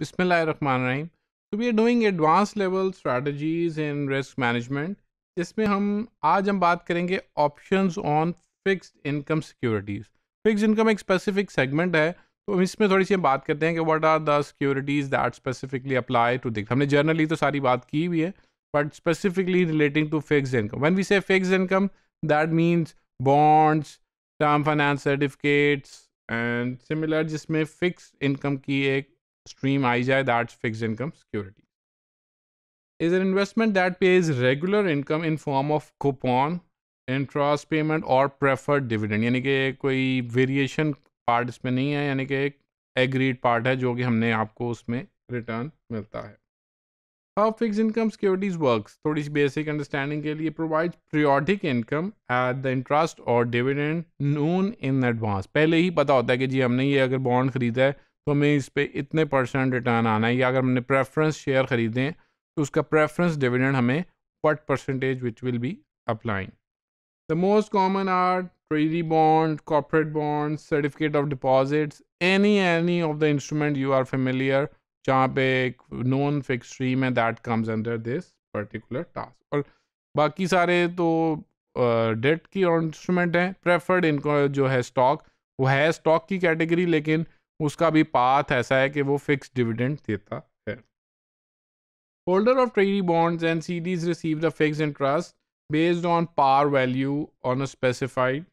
बिसमीम तो we are doing advance level strategies in risk management जिसमें हम आज हम बात करेंगे options on fixed income securities fixed income एक स्पेसिफिक सेगमेंट है तो इसमें थोड़ी सी हम बात करते हैं कि what are the securities that specifically apply to दिक्स हमने जर्नली तो सारी बात की हुई है but specifically relating to fixed income when we say fixed income that means bonds term finance certificates and similar जिसमें फिक्स्ड इनकम की एक stream that that's income security is an investment that pays regular income in form of coupon interest payment और preferred dividend यानी कि कोई variation part इसमें नहीं है यानी कि एक एग्रीड पार्ट है जो कि हमने आपको उसमें रिटर्न मिलता है how fix income securities work थोड़ी सी बेसिक अंडरस्टैंडिंग के लिए provide periodic income at the interest और डिविडेंड नोन इन एडवांस पहले ही पता होता है कि जी हमने ये अगर बॉन्ड खरीदा है तो हमें इस पर इतने परसेंट रिटर्न आना है या अगर हमने प्रेफरेंस शेयर ख़रीदें तो उसका प्रेफरेंस डिविडेंड हमें what percentage which will be applying the most common are treasury bond corporate bond certificate of deposits any any of the instrument you are familiar जहाँ पे एक नॉन फिक्स स्ट्रीम है that comes under this particular task और बाकी सारे तो debt uh, की instrument हैं प्रेफर्ड इनको जो है स्टॉक वो है स्टॉक की कैटेगरी लेकिन उसका भी पाथ ऐसा है कि वो फिक्स डिविडेंड देता है holder of treasury bonds and CDs receive the fix interest based on par value on a specified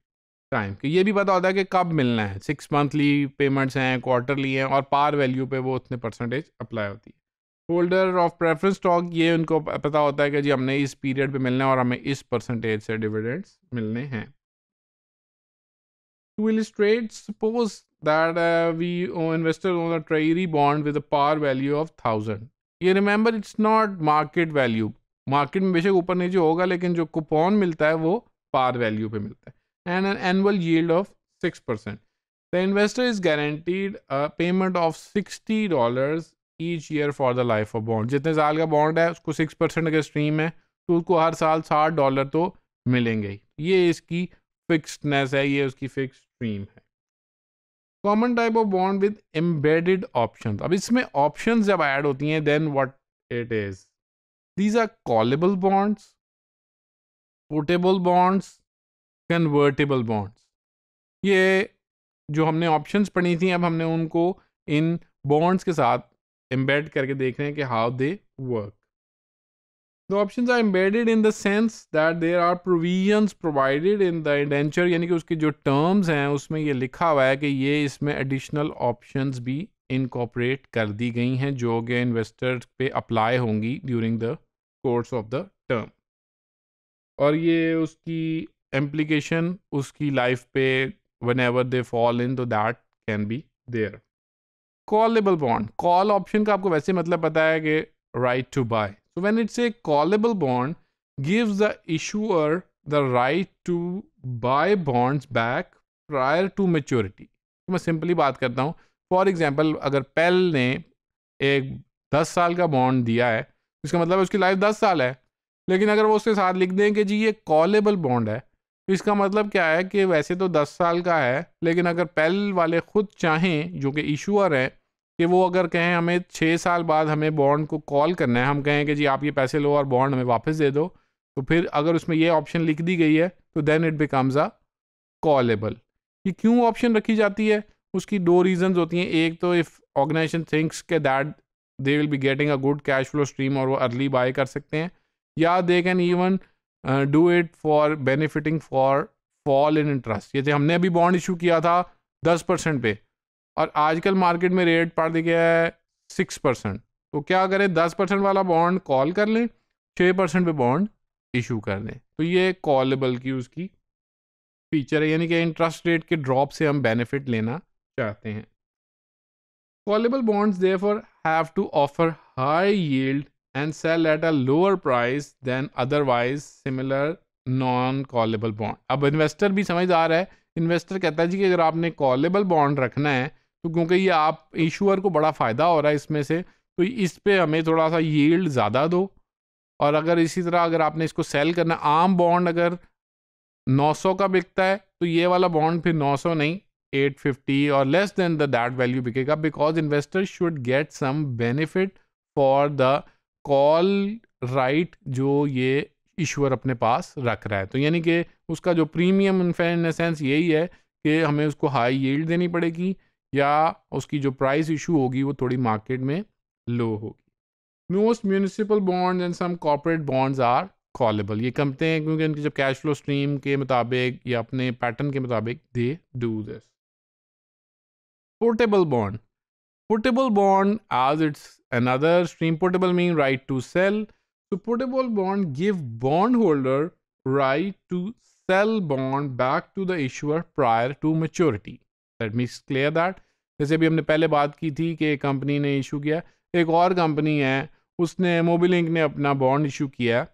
time कि ये भी पता होता है कि कब मिलना है सिक्स मंथली पेमेंट्स हैं क्वार्टरली हैं और पार वैल्यू पे वो उतने परसेंटेज अप्लाई होती है होल्डर ऑफ प्रेफरेंस स्टॉक ये उनको पता होता है कि जी हमने इस पीरियड पे मिलना है और हमें इस परसेंटेज से डिविडेंड्स मिलने हैं To illustrate, suppose that uh, we uh, invested on a treasury bond with a par value of thousand. ये remember it's not market value market में बेशक ऊपर नीचे होगा लेकिन जो कूपन मिलता है वो पार वैल्यू पे मिलता है and an annual yield of six percent the investor is guaranteed payment of sixty dollar each year for the life of bond जितने साल का बॉन्ड है उसको सिक्स परसेंट अगर स्ट्रीम है तो उसको हर साल साठ डॉलर तो मिलेंगे ही ये इसकी फिक्सनेस है ये उसकी फिक्स स्ट्रीम है common type of bond with embedded option अब इसमें ऑप्शन जब ऐड होती हैं then what it is these are callable bonds portable bonds convertible bonds ये जो हमने ऑप्शंस पढ़ी थी अब हमने उनको इन बॉन्ड्स के साथ एम्बेड करके देख रहे हैं कि how they work The options are embedded in the sense that there are provisions provided in the indenture यानी कि उसके जो terms हैं उसमें ये लिखा हुआ है कि ये इसमें additional options भी incorporate कर दी गई हैं जो कि इन्वेस्टर पे अप्लाई होंगी during the course of the term और ये उसकी एम्प्लीकेशन उसकी लाइफ पे whenever they fall in तो that can be there callable bond call option का आपको वैसे मतलब पता है कि right to buy So when it's a callable bond, gives the issuer the right to buy bonds back prior to maturity. तो मैं सिंपली बात करता हूँ फॉर एग्जाम्पल अगर पेल ने एक दस साल का बॉन्ड दिया है इसका मतलब उसकी लाइफ दस साल है लेकिन अगर वो उसके साथ लिख दें कि जी ये कॉलेबल बॉन्ड है तो इसका मतलब क्या है कि वैसे तो दस साल का है लेकिन अगर पेल वाले खुद चाहें जो कि इशूअर हैं कि वो अगर कहें हमें छः साल बाद हमें बॉन्ड को कॉल करना है हम कहें कि जी आप ये पैसे लो और बॉन्ड हमें वापस दे दो तो फिर अगर उसमें ये ऑप्शन लिख दी गई है तो then it becomes a callable ये क्यों ऑप्शन रखी जाती है उसकी दो रीजंस होती हैं एक तो इफ़ ऑर्गेनाइजेशन थिंक्स के that they will be getting a good cash flow stream और वो अर्ली बाय कर सकते हैं या they can even do it for benefiting for fall in interest थे हमने अभी बॉन्ड इशू किया था दस परसेंट पे और आजकल मार्केट में रेट पड़ गया है सिक्स परसेंट तो क्या करें दस परसेंट वाला बॉन्ड कॉल कर लें छः परसेंट पे बॉन्ड इशू कर दें तो ये कॉलेबल की उसकी फीचर है यानी कि इंटरेस्ट रेट के ड्रॉप से हम बेनिफिट लेना चाहते हैं callable bonds they for have to offer high yield and sell at a lower price than otherwise similar non callable bond अब इन्वेस्टर भी समझदार है इन्वेस्टर कहता है जी कि अगर आपने कॉलेबल बॉन्ड रखना है तो क्योंकि ये आप इशूअर को बड़ा फ़ायदा हो रहा है इसमें से तो इस पर हमें थोड़ा सा येल्ड ज़्यादा दो और अगर इसी तरह अगर आपने इसको सेल करना आम बॉन्ड अगर 900 का बिकता है तो ये वाला बॉन्ड फिर 900 नहीं 850 और less than the that value बिकेगा because investor should get some benefit for the call right जो ये ईश्वर अपने पास रख रहा है तो यानी कि उसका जो प्रीमियम इन सेंस यही है कि हमें उसको हाई येल्ड देनी पड़ेगी या उसकी जो प्राइस इशू होगी वो थोड़ी मार्केट में लो होगी most municipal bonds and some corporate bonds are callable ये कमते हैं क्योंकि इनकी जब कैश फ्लो स्ट्रीम के मुताबिक या अपने पैटर्न के मुताबिक they do this portable bond portable bond as it's another stream portable mean right to sell portable bond give bond holder right to sell bond back to the issuer prior to maturity let me clear that जैसे अभी हमने पहले बात की थी कि एक company ने इशू किया एक और कंपनी है उसने मोबिलिंक ने अपना बॉन्ड इशू किया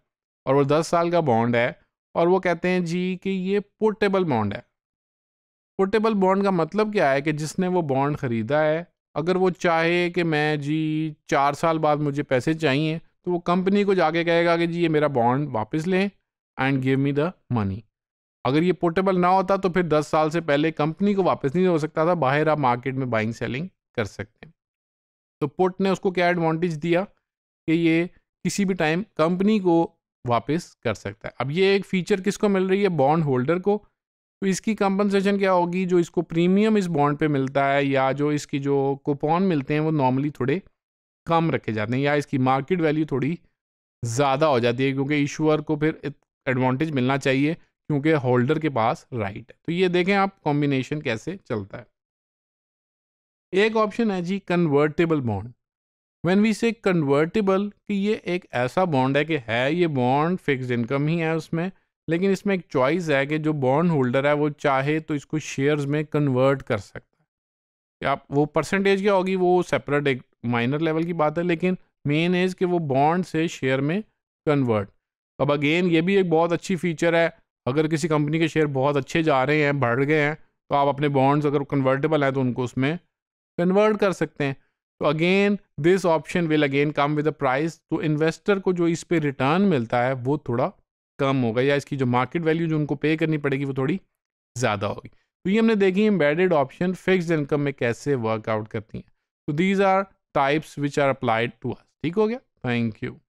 और वो दस साल का बॉन्ड है और वो कहते हैं जी कि ये पोर्टेबल बॉन्ड है पोर्टेबल बॉन्ड का मतलब क्या है कि जिसने वो बॉन्ड ख़रीदा है अगर वो चाहे कि मैं जी चार साल बाद मुझे पैसे चाहिए तो वो कंपनी को जाके कहेगा कि जी ये मेरा बॉन्ड वापस लें and give me the money अगर ये पोर्टेबल ना होता तो फिर 10 साल से पहले कंपनी को वापस नहीं हो सकता था बाहर आप मार्केट में बाइंग सेलिंग कर सकते हैं तो पोर्ट ने उसको क्या एडवांटेज दिया कि ये किसी भी टाइम कंपनी को वापस कर सकता है अब ये एक फ़ीचर किसको मिल रही है बॉन्ड होल्डर को तो इसकी कंपनसेशन क्या होगी जो इसको प्रीमियम इस बॉन्ड पे मिलता है या जो इसकी जो कूपन मिलते हैं वो नॉर्मली थोड़े कम रखे जाते हैं या इसकी मार्केट वैल्यू थोड़ी ज़्यादा हो जाती है क्योंकि ईश्वर को फिर एडवांटेज मिलना चाहिए क्योंकि होल्डर के पास राइट है तो ये देखें आप कॉम्बिनेशन कैसे चलता है एक ऑप्शन है जी convertible bond when we say convertible कि ये एक ऐसा बॉन्ड है कि है ये बॉन्ड फिक्स इनकम ही है उसमें लेकिन इसमें एक चॉइस है कि जो बॉन्ड होल्डर है वो चाहे तो इसको शेयर्स में कन्वर्ट कर सकता है कि आप वो परसेंटेज क्या होगी वो सेपरेट एक माइनर लेवल की बात है लेकिन मेन एज कि वो बॉन्ड से शेयर में कन्वर्ट अब अगेन ये भी एक बहुत अच्छी फीचर है अगर किसी कंपनी के शेयर बहुत अच्छे जा रहे हैं बढ़ गए हैं तो आप अपने बॉन्ड्स अगर कन्वर्टेबल हैं तो उनको उसमें कन्वर्ट कर सकते हैं तो again this option will again come with the price तो इन्वेस्टर को जो इस पर रिटर्न मिलता है वो थोड़ा कम होगा या इसकी जो मार्केट वैल्यू जो उनको पे करनी पड़ेगी वो थोड़ी ज़्यादा होगी तो ये हमने देखी एम्बेडेड ऑप्शन फिक्स इनकम में कैसे वर्कआउट करती हैं तो these are types which are applied to us ठीक हो गया थैंक यू